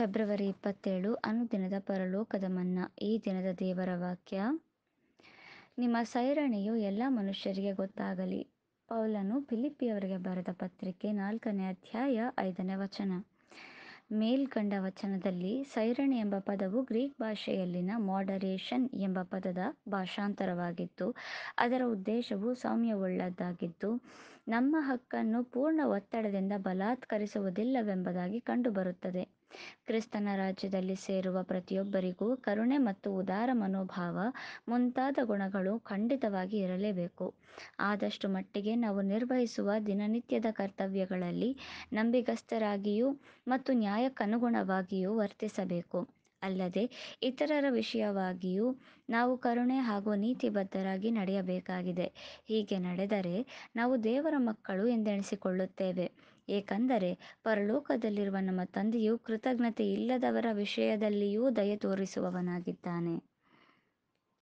February ಇಪ್ಪತ್ತೇಳು ಅನುದಿನದ ಪರಲೋಕದ ಮನ್ನಾ ಈ ದಿನದ ದೇವರ ವಾಕ್ಯ ನಿಮ್ಮ ಸೈರಣೆಯು ಎಲ್ಲ ಮನುಷ್ಯರಿಗೆ ಗೊತ್ತಾಗಲಿ ಪೌಲನು ಫಿಲಿಪಿಯವರಿಗೆ ಬರೆದ ಪತ್ರಿಕೆ ನಾಲ್ಕನೇ ಅಧ್ಯಾಯ ಐದನೇ ವಚನ ಮೇಲ್ಕಂಡ ವಚನದಲ್ಲಿ ಸೈರಣೆ ಎಂಬ ಪದವು ಗ್ರೀಕ್ ಭಾಷೆಯಲ್ಲಿನ ಮಾಡರೇಷನ್ ಎಂಬ ಪದದ ಭಾಷಾಂತರವಾಗಿತ್ತು ಅದರ ಉದ್ದೇಶವು ಸೌಮ್ಯವುಳ್ಳದ್ದಾಗಿದ್ದು ನಮ್ಮ ಹಕ್ಕನ್ನು ಪೂರ್ಣ ಒತ್ತಡದಿಂದ ಬಲಾತ್ಕರಿಸುವುದಿಲ್ಲವೆಂಬುದಾಗಿ ಕಂಡುಬರುತ್ತದೆ ಕ್ರಿಸ್ತನ ರಾಜ್ಯದಲ್ಲಿ ಸೇರುವ ಪ್ರತಿಯೊಬ್ಬರಿಗೂ ಕರುಣೆ ಮತ್ತು ಉದಾರ ಮನೋಭಾವ ಮುಂತಾದ ಗುಣಗಳು ಖಂಡಿತವಾಗಿ ಇರಲೇಬೇಕು ಆದಷ್ಟು ಮಟ್ಟಿಗೆ ನಾವು ನಿರ್ವಹಿಸುವ ದಿನನಿತ್ಯದ ಕರ್ತವ್ಯಗಳಲ್ಲಿ ನಂಬಿಗಸ್ತರಾಗಿಯೂ ಮತ್ತು ನ್ಯಾಯಕ್ಕನುಗುಣವಾಗಿಯೂ ವರ್ತಿಸಬೇಕು ಅಲ್ಲದೆ ಇತರರ ವಿಷಯವಾಗಿಯೂ ನಾವು ಕರುಣೆ ಹಾಗೂ ನೀತಿಬದ್ಧರಾಗಿ ನಡೆಯಬೇಕಾಗಿದೆ ಹೀಗೆ ನಡೆದರೆ ನಾವು ದೇವರ ಮಕ್ಕಳು ಎಂದೆಣಿಸಿಕೊಳ್ಳುತ್ತೇವೆ ಏಕೆಂದರೆ ಪರಲೋಕದಲ್ಲಿರುವ ನಮ್ಮ ತಂದೆಯು ಕೃತಜ್ಞತೆ ಇಲ್ಲದವರ ವಿಷಯದಲ್ಲಿಯೂ ದಯೆ ತೋರಿಸುವವನಾಗಿದ್ದಾನೆ